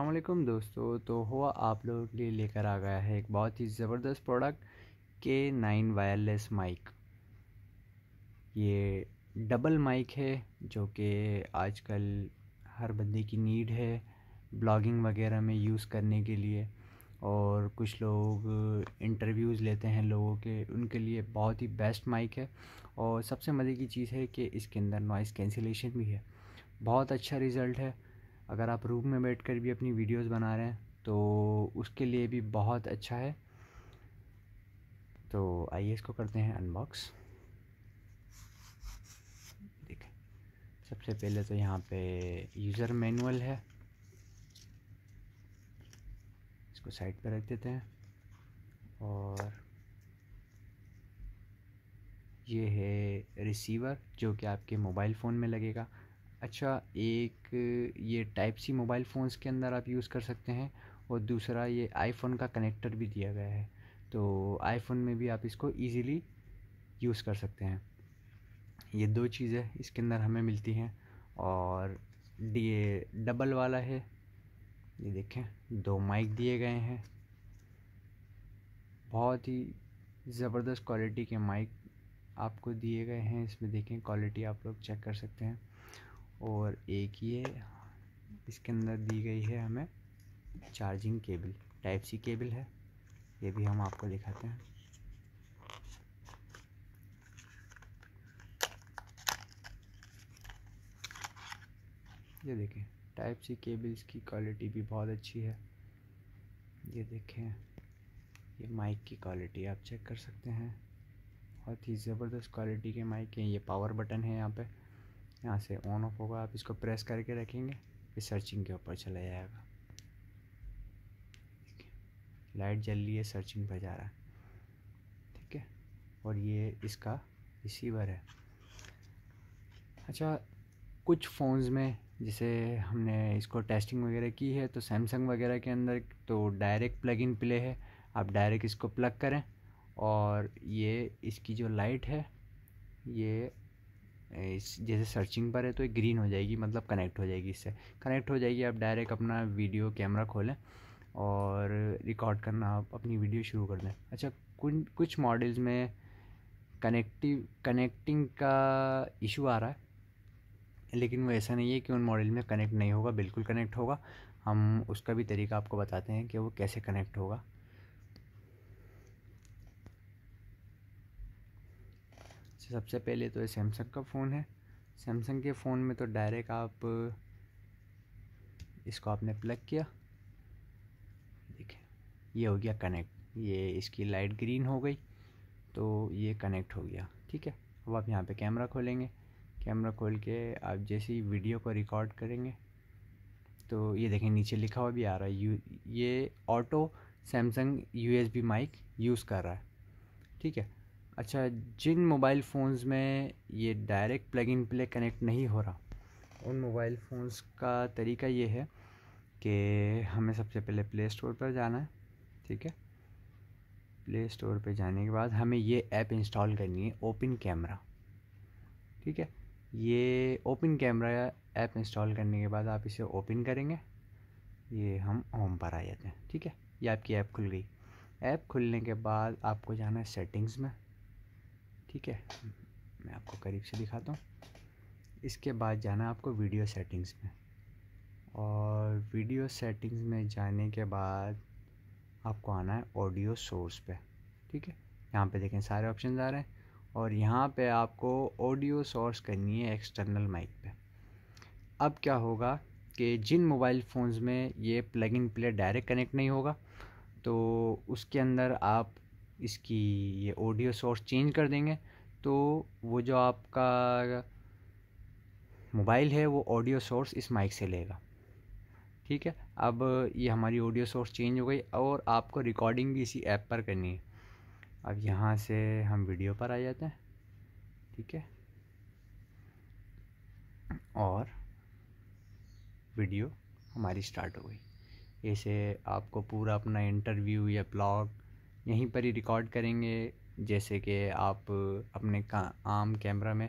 अल्लाम दोस्तों तो हुआ आप लोगों के लिए लेकर आ गया है एक बहुत ही ज़बरदस्त product K nine wireless mic ये डबल माइक है जो कि आजकल हर बंदे की नीड है ब्लॉगिंग वगैरह में यूज़ करने के लिए और कुछ लोग इंटरव्यूज़ लेते हैं लोगों के उनके लिए बहुत ही बेस्ट माइक है और सबसे मज़े की चीज़ है कि इसके अंदर नॉइज़ कैंसिलेशन भी है बहुत अच्छा रिज़ल्ट है अगर आप रूम में बैठ कर भी अपनी वीडियोस बना रहे हैं तो उसके लिए भी बहुत अच्छा है तो आइए इसको करते हैं अनबॉक्स देखें सबसे पहले तो यहाँ पे यूज़र मैनुअल है इसको साइड पर रख देते हैं और ये है रिसीवर जो कि आपके मोबाइल फ़ोन में लगेगा अच्छा एक ये टाइप सी मोबाइल फ़ोन्स के अंदर आप यूज़ कर सकते हैं और दूसरा ये आईफोन का कनेक्टर भी दिया गया है तो आईफोन में भी आप इसको इजीली यूज़ कर सकते हैं ये दो चीज़ें इसके अंदर हमें मिलती हैं और ये डबल वाला है ये देखें दो माइक दिए गए हैं बहुत ही ज़बरदस्त क्वालिटी के माइक आपको दिए गए हैं इसमें देखें क्वालिटी आप लोग चेक कर सकते हैं और एक ये इसके अंदर दी गई है हमें charging cable type C cable है ये भी हम आपको दिखाते हैं ये देखें टाइप सी केबल्स की क्वालिटी भी बहुत अच्छी है ये देखें ये माइक की क्वालिटी आप चेक कर सकते हैं बहुत ही ज़बरदस्त क्वालिटी के माइक हैं ये पावर बटन है यहाँ पे यहाँ से ऑन ऑफ होगा आप इसको प्रेस करके रखेंगे फिर सर्चिंग के ऊपर चला जाएगा ठीक है लाइट जल रही है सर्चिंग पर जा रहा है ठीक है और ये इसका रिसीवर है अच्छा कुछ फ़ोन्स में जैसे हमने इसको टेस्टिंग वगैरह की है तो सैमसंग वगैरह के अंदर तो डायरेक्ट प्लग इन प्ले है आप डायरेक्ट इसको प्लग करें और ये इसकी जो लाइट है ये जैसे सर्चिंग पर है तो ये ग्रीन हो जाएगी मतलब कनेक्ट हो जाएगी इससे कनेक्ट हो जाएगी आप डायरेक्ट अपना वीडियो कैमरा खोलें और रिकॉर्ड करना आप अपनी वीडियो शुरू कर दें अच्छा कुछ कुछ मॉडल्स में कनेक्टिव कनेक्टिंग का इशू आ रहा है लेकिन वो ऐसा नहीं है कि उन मॉडल में कनेक्ट नहीं होगा बिल्कुल कनेक्ट होगा हम उसका भी तरीका आपको बताते हैं कि वो कैसे कनेक्ट होगा सबसे पहले तो ये सैमसंग का फ़ोन है सैमसंग के फ़ोन में तो डायरेक्ट आप इसको आपने प्लग किया देखें ये हो गया कनेक्ट ये इसकी लाइट ग्रीन हो गई तो ये कनेक्ट हो गया ठीक है अब आप यहाँ पे कैमरा खोलेंगे कैमरा खोल के आप जैसे ही वीडियो को रिकॉर्ड करेंगे तो ये देखें नीचे लिखा हुआ भी आ रहा है यू ये ऑटो सैमसंग यू माइक यूज़ कर रहा है ठीक है अच्छा जिन मोबाइल फ़ोन्स में ये direct plug in play connect नहीं हो रहा उन मोबाइल फ़ोन्स का तरीका ये है कि हमें सबसे पहले प्ले स्टोर पर जाना है ठीक है प्ले स्टोर पर जाने के बाद हमें ये ऐप इंस्टॉल करनी है ओपन कैमरा ठीक है ये ओपन कैमरा ऐप इंस्टॉल करने के बाद आप इसे ओपन करेंगे ये हम होम पर आ जाते हैं ठीक है ये आपकी ऐप खुल गई ऐप खुलने के बाद आपको जाना है सेटिंग्स में ठीक है मैं आपको करीब से दिखाता हूँ इसके बाद जाना आपको वीडियो सेटिंग्स में और वीडियो सेटिंग्स में जाने के बाद आपको आना है ऑडियो सोर्स पे ठीक है यहाँ पे देखें सारे ऑप्शन आ रहे हैं और यहाँ पे आपको ऑडियो सोर्स करनी है एक्सटर्नल माइक पे अब क्या होगा कि जिन मोबाइल फ़ोन्स में ये plug in play direct connect नहीं होगा तो उसके अंदर आप इसकी ये ऑडियो सोर्स चेंज कर देंगे तो वो जो आपका मोबाइल है वो ऑडियो सोर्स इस माइक से लेगा ठीक है अब ये हमारी ऑडियो सोर्स चेंज हो गई और आपको रिकॉर्डिंग भी इसी ऐप पर करनी है अब यहाँ से हम वीडियो पर आ जाते हैं ठीक है और वीडियो हमारी स्टार्ट हो गई ऐसे आपको पूरा अपना इंटरव्यू या ब्लॉग यहीं पर ही रिकॉर्ड करेंगे जैसे कि आप अपने का आम कैमरा में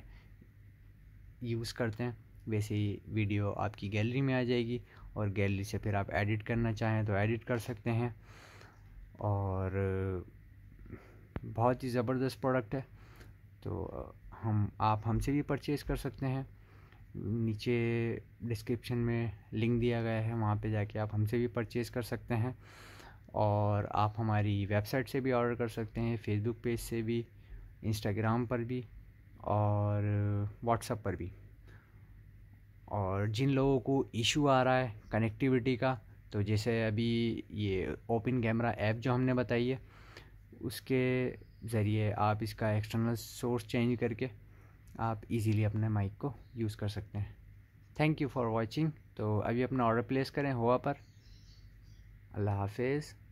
यूज़ करते हैं वैसे ही वीडियो आपकी गैलरी में आ जाएगी और गैलरी से फिर आप एडिट करना चाहें तो एडिट कर सकते हैं और बहुत ही ज़बरदस्त प्रोडक्ट है तो हम आप हमसे भी परचेज़ कर सकते हैं नीचे डिस्क्रिप्शन में लिंक दिया गया है वहाँ पे जाके आप हमसे भी परचेज़ कर सकते हैं और आप हमारी वेबसाइट से भी ऑर्डर कर सकते हैं फेसबुक पेज से भी इंस्टाग्राम पर भी और व्हाट्सएप पर भी और जिन लोगों को इशू आ रहा है कनेक्टिविटी का तो जैसे अभी ये ओपन कैमरा ऐप जो हमने बताई है उसके ज़रिए आप इसका एक्सटर्नल सोर्स चेंज करके आप इजीली अपने माइक को यूज़ कर सकते हैं थैंक यू फॉर वॉचिंग तो अभी अपना ऑर्डर प्लेस करें हुआ पर अल्लाह हाफिज़